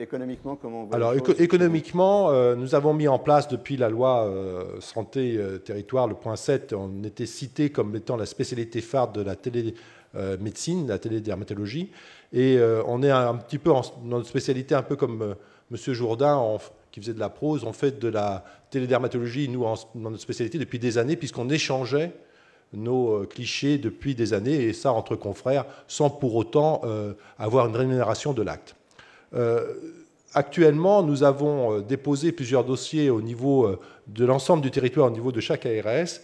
Économiquement, Alors, économiquement, euh, nous avons mis en place depuis la loi euh, santé euh, territoire, le point 7, on était cité comme étant la spécialité phare de la télémédecine, la télédermatologie. Et on est un, petit peu dans notre spécialité, un peu comme Monsieur M. Jourdain qui faisait de la prose. On fait de la télédermatologie, nous, dans notre spécialité depuis des années, puisqu'on échangeait nos clichés depuis des années, et ça entre confrères, sans pour autant avoir une rémunération de l'acte. Euh, actuellement, nous avons euh, déposé plusieurs dossiers au niveau euh, de l'ensemble du territoire, au niveau de chaque ARS,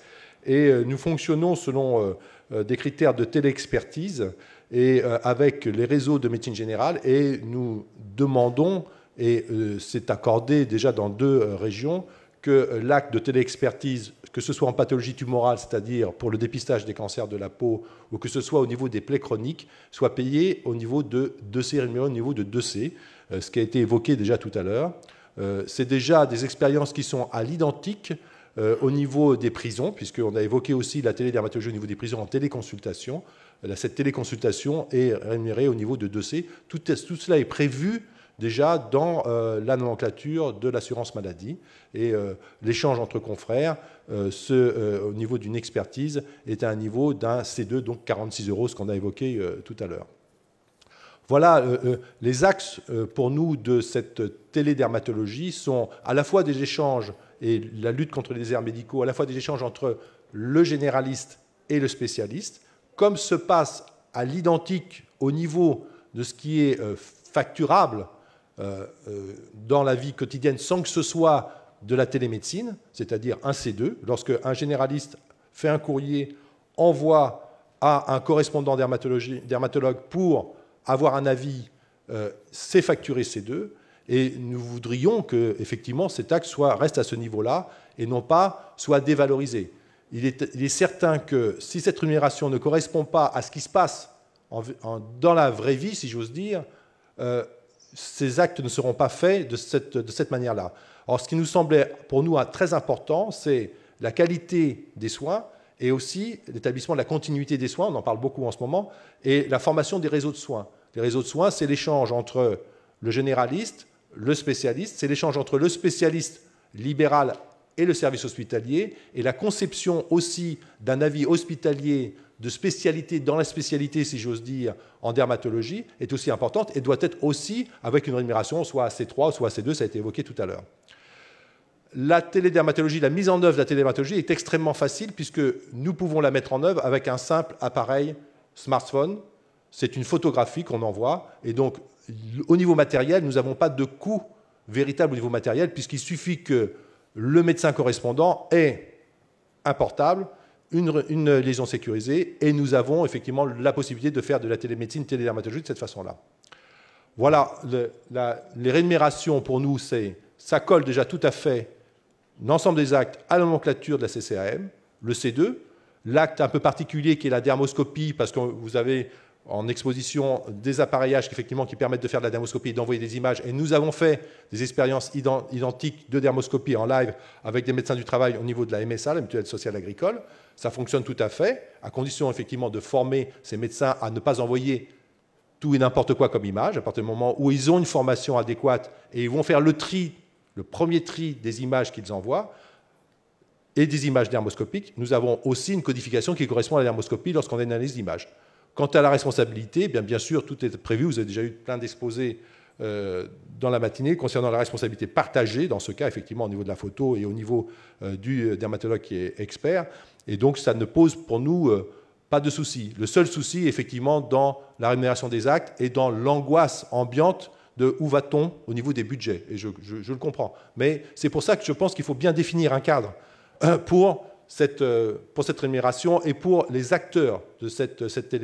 et nous fonctionnons selon des critères de téléexpertise et avec les réseaux de médecine générale, et nous demandons, et c'est accordé déjà dans deux régions, que euh, l'acte de téléexpertise, que ce soit en pathologie tumorale, c'est-à-dire pour le dépistage des cancers de la peau, ou que ce soit au niveau des plaies chroniques, soit payé au niveau de 2C, au niveau de 2C, euh, ce qui a été évoqué déjà tout à l'heure. Euh, c'est déjà des expériences qui sont à l'identique au niveau des prisons, puisqu'on a évoqué aussi la télédermatologie au niveau des prisons en téléconsultation. Cette téléconsultation est rémunérée au niveau de 2C. tout cela est prévu déjà dans euh, la nomenclature de l'assurance maladie. Et euh, l'échange entre confrères, euh, au niveau d'une expertise, est à un niveau d'un C2, donc 46 euros, ce qu'on a évoqué tout à l'heure. Voilà, les axes pour nous de cette télédermatologie sont à la fois des échanges et la lutte contre les déserts médicaux, à la fois des échanges entre le généraliste et le spécialiste, comme se passe à l'identique au niveau de ce qui est facturable euh, euh, dans la vie quotidienne sans que ce soit de la télémédecine, c'est-à-dire un C2. Lorsque un généraliste fait un courrier, envoie à un correspondant dermatologue pour avoir un avis, euh, c'est facturé C2. Et nous voudrions que, effectivement, cet acte soit, reste à ce niveau-là et non pas soit dévalorisé. Il est, certain que si cette rémunération ne correspond pas à ce qui se passe dans la vraie vie, si j'ose dire, ces actes ne seront pas faits de cette, manière-là. Or, ce qui nous semblait pour nous ah, très important, c'est la qualité des soins et aussi l'établissement de la continuité des soins, on en parle beaucoup en ce moment, et la formation des réseaux de soins. Les réseaux de soins, c'est l'échange entre le généraliste, le spécialiste, c'est l'échange entre le spécialiste libéral et le service hospitalier, et la conception aussi d'un avis hospitalier de spécialité dans la spécialité, si j'ose dire, en dermatologie est aussi importante et doit être aussi avec une rémunération soit à C3, soit à C2, ça a été évoqué tout à l'heure. La télédermatologie, la mise en œuvre de la télédermatologie est extrêmement facile puisque nous pouvons la mettre en œuvre avec un simple appareil smartphone. C'est une photographie qu'on envoie et donc au niveau matériel, nous n'avons pas de coût véritable au niveau matériel puisqu'il suffit que le médecin correspondant ait un portable une, lésion sécurisée et nous avons effectivement la possibilité de faire de la télémédecine, télédermatologie de cette façon-là. Voilà, les rémunérations pour nous, ça colle déjà tout à fait l'ensemble des actes à la nomenclature de la CCAM, le C2, l'acte un peu particulier qui est la dermoscopie, parce que vous avez en exposition des appareillages effectivement, qui permettent de faire de la dermoscopie et d'envoyer des images. Et nous avons fait des expériences identiques de dermoscopie en live avec des médecins du travail au niveau de la MSA, la mutuelle sociale agricole. Ça fonctionne tout à fait, à condition effectivement de former ces médecins à ne pas envoyer tout et n'importe quoi comme image, à partir du moment où ils ont une formation adéquate et ils vont faire le tri, le premier tri des images qu'ils envoient, et des images dermoscopiques, nous avons aussi une codification qui correspond à la dermoscopie lorsqu'on analyse l'image. Quant à la responsabilité, eh bien, sûr, tout est prévu. Vous avez déjà eu plein d'exposés euh, dans la matinée concernant la responsabilité partagée, dans ce cas, effectivement, au niveau de la photo et au niveau euh, du euh, dermatologue qui est expert. Et donc, ça ne pose pour nous pas de souci. Le seul souci, effectivement, dans la rémunération des actes et dans l'angoisse ambiante de où va-t-on au niveau des budgets. Et je, je le comprends. Mais c'est pour ça que je pense qu'il faut bien définir un cadre pour cette, euh, pour cette rémunération et pour les acteurs de cette, cette